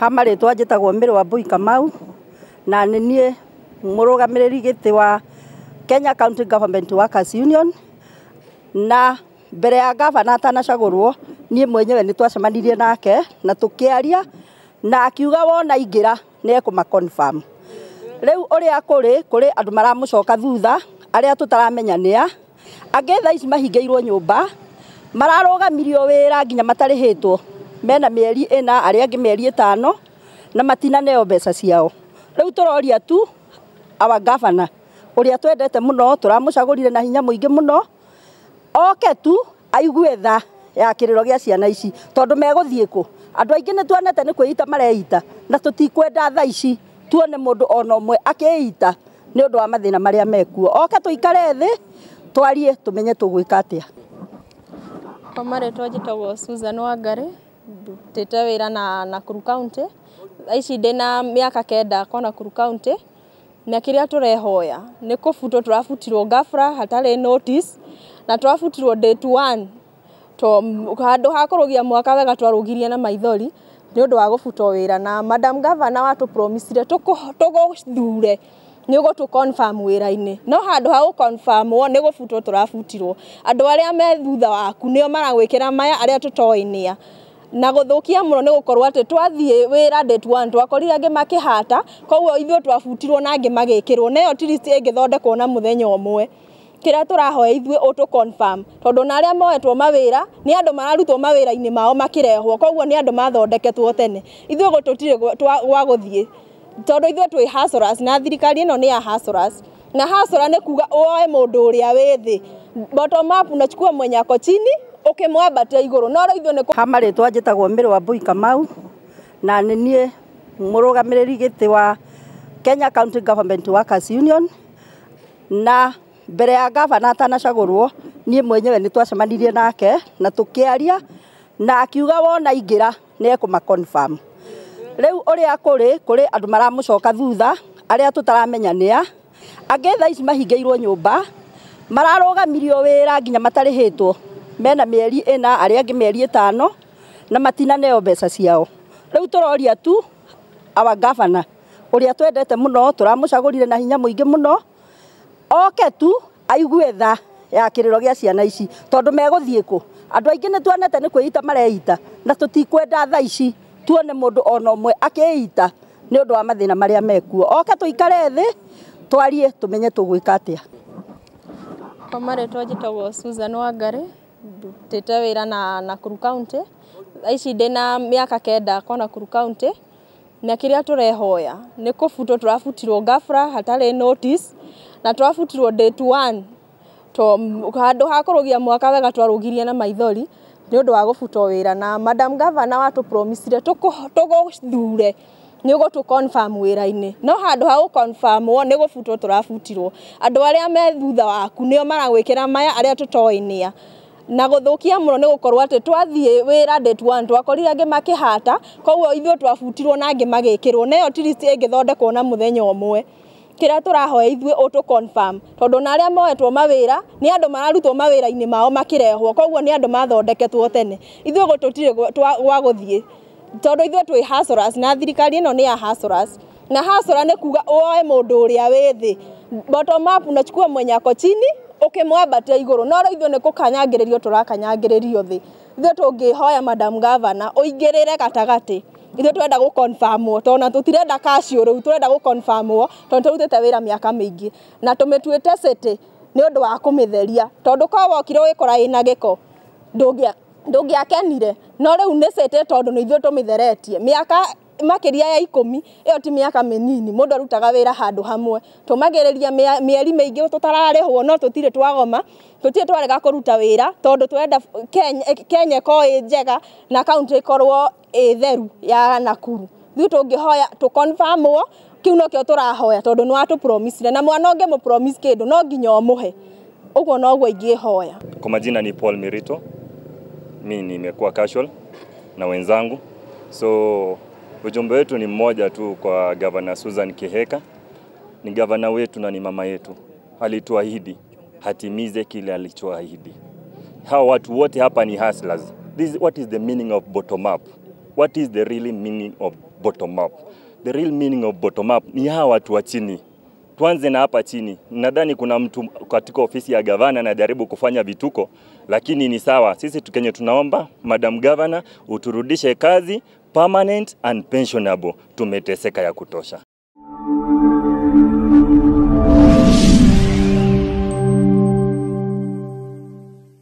hama tagwo mä rä wa mbui kamau na nĩ niĩ mũrũgamĩrĩri gĩtĩ wa kenya county government workers union na mbere ya gavana atanacagũrwo niä mwenyewe nä twacemanirie nake na aria na akiuga wona å rä a confirm rä kå rä andå maramå coka thutha arĩa tũtaramenya a angĩ thaa ici mahingĩirwo nyũmba mararoga mararogamirio wira nginya matarihitwo mena mieri ina aria angi mieri itano na matina matinaneo besa ciao riu turoria tu awa gavana uria twendete muno turamucagurire na hinya muingi muno oke tu aiguetha ya kiriro gia ciana ici tondu meguthii ku andu aingi ni tuonete ni kwiita mareita na tutikwenda tha ici tuone mundu ona umwe akiita ni undu wa mathina maria mekuo oke tuikare thi twarie tumenye tugwika atia kwa marĩtwa njĩtagwo Susan Wangari, ndutĩte wĩra na Nakuru County, thaa ici ndĩ na mĩaka kenda kwa Nakuru County, na kĩrĩa tũrehoya nĩ kũbutwo tũrabutirwo ghafla hatarĩ notice, na tũrabutirwo date one, to handũ ha kũrũgia mwaka wega twarũgirie na maithori nĩ ũndũ wa gũbutwo wĩra, na Madam Gavana watũ promise -ire tũgũthure ni ugo tu confirm wira ra no handu ha u confirm wo ni tå turafutirwo andu aria me thutha waku nä o maragwä maya aria tutoinia na guthukia muno ni gukorwo ati twathie wira det 1 twakorire angi makihata koguo ithuĩ twafutirwo na angi magikirwo na iyo tirist ingithondekwo na muthenya umwe kĩrĩa tũrahoya ithuĩ ũtũ confirm tondu na aria moetwo mawira ni andu mararutwo mawira ini mao makĩrehwo koguo ni andu mathondeketwo tene ithuĩ gututire tirĩ gwa gũthiĩ tondå ithuä twä na thirikari ä no nä ya na hasora nä kuga woe må ndå å rä a wä thä unachukua mwenyako chini ukimwambatia iguru no rä ithuä nä hama twa njä tagwo mä rä wa mau na nä niä må rå gamä rä ri gä tä wa kenya county government workers union na mbere ya gavana atanacagårwo niä mwenyewe nä twacemanirie nake na tå kä aria na akiuga wona ingä ra nä ekå ma confirm riu uria kuri kuri andu maramucoka thutha aria tutaramenya nia angi thaa ici mahingiirwo nyumba mararugamirio wira nginya matarihitwo mena mieri ina aria angi mieri itano na matina matinaneo mbeca ciao riu turoria tu our governor uria twendete muno turamucagurire na hinya muingi muno oke tu aigue tha ya kiriro gia ciana ici tondu meguthie ku andu aingi ni tuonete ni kwihita mareita na tutikwenda thaa ici tuone mundu ona umwe akiita nä å ndå wa mathä na marä a mekuo oke tå ikare thä twarie tå menye tå gwä ka atä a kwa marä njätagwo Susan Wangarä ndutĩte wĩra na Nakuru County aici ndina na kenda kwa Nakuru County na kiria turehoya ni kũbutwo turafutirwo gafra hatarĩ notice na turafutirwo date 1 to handu ha mwaka wega twarugirie na maithori nä å ndå wa gå butwo wä ra na madam gavana watå promisire tå gå thure nä gå tå confirm wä-ra-inä no handå ha gå confirm wo nä gå butwo tå rabutirwo andå arä a me thutha waku nä o maragwä kä ra maya arä a tå toä nä a na gå thå kia må no nä gå korwo atä twathiä wä ra twakorire angä makä hata koguo ithuä twabutirwo na angä magä kä rwo na ä yo ä ngä thondekwo na må thenya å mwe kira turahoya ithwe auto confirm tondu na aria moetwo mawira ni andu mararutwo mawira ini mao makirehwo koguo ni andu mathondeketwo tene ithwe gututire gwa guthie tondu ithwe twi hasoras na thirikari ino ni ya hasoras na hasora ni kuga oe mundu uria withi bottom up na chukua mwenya ko chini ukimwabatia iguru no ithwe ni kukanyangiririo turakanyangiririo thi ithwe tungihoya madam governor uingirire gatagati ithuĩ tũrenda gũkonbamwo tondũ na tũtirenda kacio rutä te wä ra mä aka mä ingä na tũmĩtuĩte city å ndå wa theria tondå korwo wokire ko ndå ngä akenire no rĩu nä city tå mä theretie mä aka makiria ya ikumi iyo ti miaka menini mundu arutaga wira handu hamwe tumagiriria mieri mingi tutararihwo no tutire twagoma tutire twarega kuruta wira tondu twenda Kenya ikorwo i njega na county ikorwo i ya Nakuru thiu tungihoya tukonfamwo kiu nokio turahoya tondu ni watu promise na mwana ungi promise kindu no nginya umuhe uguo noguo ingihoya kwa majina ni Paul Mirito mimi nimekuwa casual na wenzangu so Ujumbe wetu ni mmoja tu kwa gavana Susan Kiheka, ni gavana wetu na ni mama yetu, alituahidi hatimize kile alichoahidi. Hawa watu wote hapa ni hustlers. This, what is the meaning of bottom up? What is the real meaning of bottom up? The real meaning of bottom up ni hawa watu wa chini. Tuanze na hapa chini. Nadhani kuna mtu katika ofisi ya gavana anajaribu kufanya vituko lakini ni sawa. Sisi tukenye tunaomba Madam Governor uturudishe kazi permanent and pensionable. Tumeteseka ya kutosha.